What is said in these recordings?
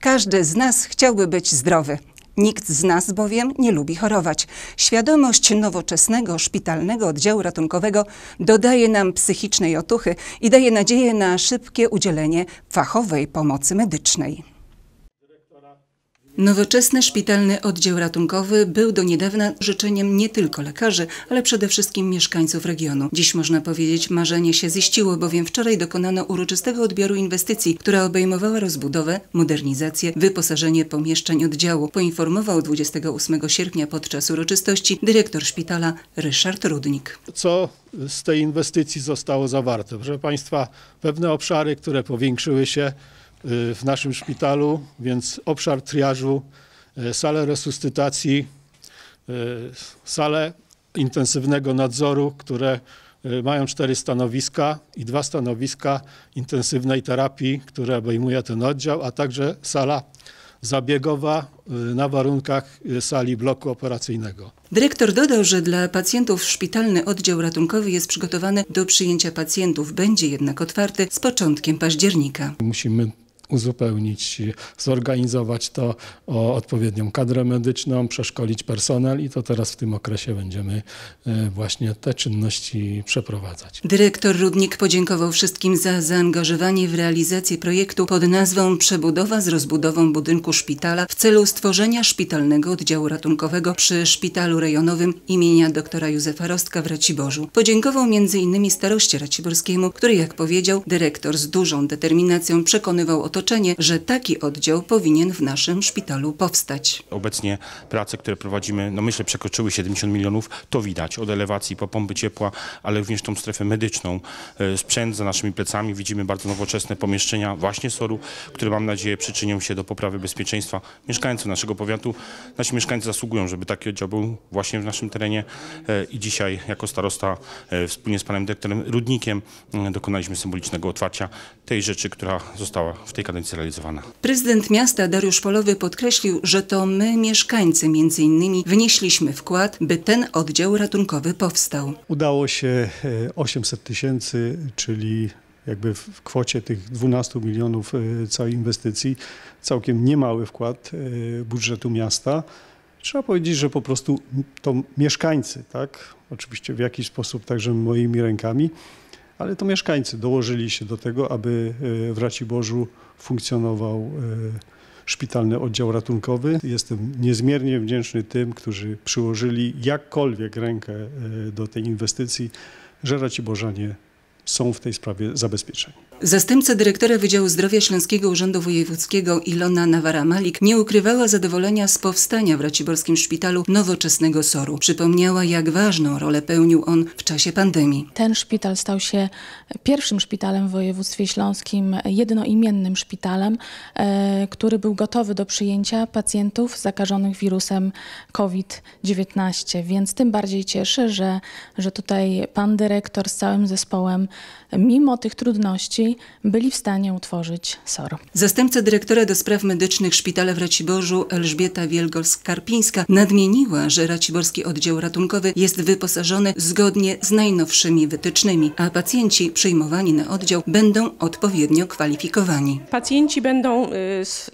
Każdy z nas chciałby być zdrowy. Nikt z nas bowiem nie lubi chorować. Świadomość nowoczesnego szpitalnego oddziału ratunkowego dodaje nam psychicznej otuchy i daje nadzieję na szybkie udzielenie fachowej pomocy medycznej. Nowoczesny szpitalny oddział ratunkowy był do niedawna życzeniem nie tylko lekarzy, ale przede wszystkim mieszkańców regionu. Dziś można powiedzieć marzenie się ziściło, bowiem wczoraj dokonano uroczystego odbioru inwestycji, która obejmowała rozbudowę, modernizację, wyposażenie pomieszczeń oddziału, poinformował 28 sierpnia podczas uroczystości dyrektor szpitala Ryszard Rudnik. Co z tej inwestycji zostało zawarte? Proszę Państwa, pewne obszary, które powiększyły się Y, w naszym szpitalu, więc obszar triażu, y, sale resuscytacji, y, salę intensywnego nadzoru, które mają cztery stanowiska i dwa stanowiska intensywnej terapii, które obejmuje ten oddział, a także sala zabiegowa na warunkach sali bloku operacyjnego. Dyrektor dodał, że dla pacjentów szpitalny oddział ratunkowy jest przygotowany do przyjęcia pacjentów, będzie jednak otwarty z początkiem października. Musimy uzupełnić, zorganizować to o odpowiednią kadrę medyczną, przeszkolić personel i to teraz w tym okresie będziemy e, właśnie te czynności przeprowadzać. Dyrektor Rudnik podziękował wszystkim za zaangażowanie w realizację projektu pod nazwą Przebudowa z rozbudową budynku szpitala w celu stworzenia szpitalnego oddziału ratunkowego przy Szpitalu Rejonowym imienia doktora Józefa Rostka w Raciborzu. Podziękował m.in. staroście raciborskiemu, który jak powiedział dyrektor z dużą determinacją przekonywał o otoczenie, że taki oddział powinien w naszym szpitalu powstać. Obecnie prace, które prowadzimy, no myślę, przekroczyły 70 milionów. To widać od elewacji po pompy ciepła, ale również tą strefę medyczną. E, sprzęt za naszymi plecami. Widzimy bardzo nowoczesne pomieszczenia właśnie SOR-u, które mam nadzieję przyczynią się do poprawy bezpieczeństwa mieszkańców naszego powiatu. Nasi mieszkańcy zasługują, żeby taki oddział był właśnie w naszym terenie e, i dzisiaj jako starosta e, wspólnie z panem dyrektorem Rudnikiem dokonaliśmy symbolicznego otwarcia tej rzeczy, która została w tej kadencji realizowana. Prezydent miasta Dariusz Polowy podkreślił, że to my, mieszkańcy między innymi, wnieśliśmy wkład, by ten oddział ratunkowy powstał. Udało się 800 e, tysięcy, czyli jakby w kwocie tych 12 milionów e, całej inwestycji, całkiem niemały wkład e, budżetu miasta. Trzeba powiedzieć, że po prostu to mieszkańcy, tak, oczywiście w jakiś sposób także moimi rękami, ale to mieszkańcy dołożyli się do tego, aby e, w Raciborzu funkcjonował e, szpitalny oddział ratunkowy. Jestem niezmiernie wdzięczny tym, którzy przyłożyli jakkolwiek rękę e, do tej inwestycji, że Raciborzanie są w tej sprawie zabezpieczeni. Zastępca dyrektora Wydziału Zdrowia Śląskiego Urzędu Wojewódzkiego Ilona Nawara-Malik nie ukrywała zadowolenia z powstania w Raciborskim Szpitalu nowoczesnego SOR-u. Przypomniała, jak ważną rolę pełnił on w czasie pandemii. Ten szpital stał się pierwszym szpitalem w województwie śląskim, jednoimiennym szpitalem, e, który był gotowy do przyjęcia pacjentów zakażonych wirusem COVID-19. Więc tym bardziej cieszę, że, że tutaj pan dyrektor z całym zespołem, mimo tych trudności, byli w stanie utworzyć SOR. Zastępca dyrektora do spraw medycznych Szpitala w Raciborzu Elżbieta Wielgorsk-Karpińska nadmieniła, że Raciborski Oddział Ratunkowy jest wyposażony zgodnie z najnowszymi wytycznymi, a pacjenci przyjmowani na oddział będą odpowiednio kwalifikowani. Pacjenci będą y,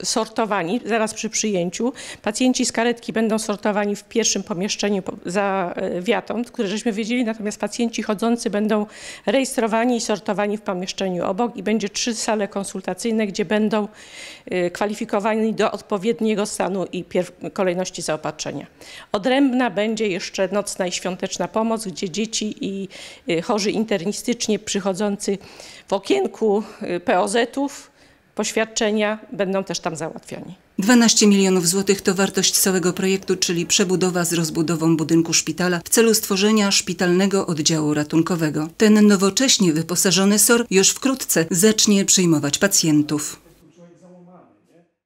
sortowani zaraz przy przyjęciu. Pacjenci z karetki będą sortowani w pierwszym pomieszczeniu za y, wiatą, które żeśmy wiedzieli, natomiast pacjenci chodzący będą rejestrowani i sortowani w pomieszczeniu obok obok i będzie trzy sale konsultacyjne, gdzie będą y, kwalifikowani do odpowiedniego stanu i kolejności zaopatrzenia. Odrębna będzie jeszcze nocna i świąteczna pomoc, gdzie dzieci i y, chorzy internistycznie przychodzący w okienku y, POZ-ów poświadczenia będą też tam załatwiani. 12 milionów złotych to wartość całego projektu, czyli przebudowa z rozbudową budynku szpitala w celu stworzenia szpitalnego oddziału ratunkowego. Ten nowocześnie wyposażony SOR już wkrótce zacznie przyjmować pacjentów.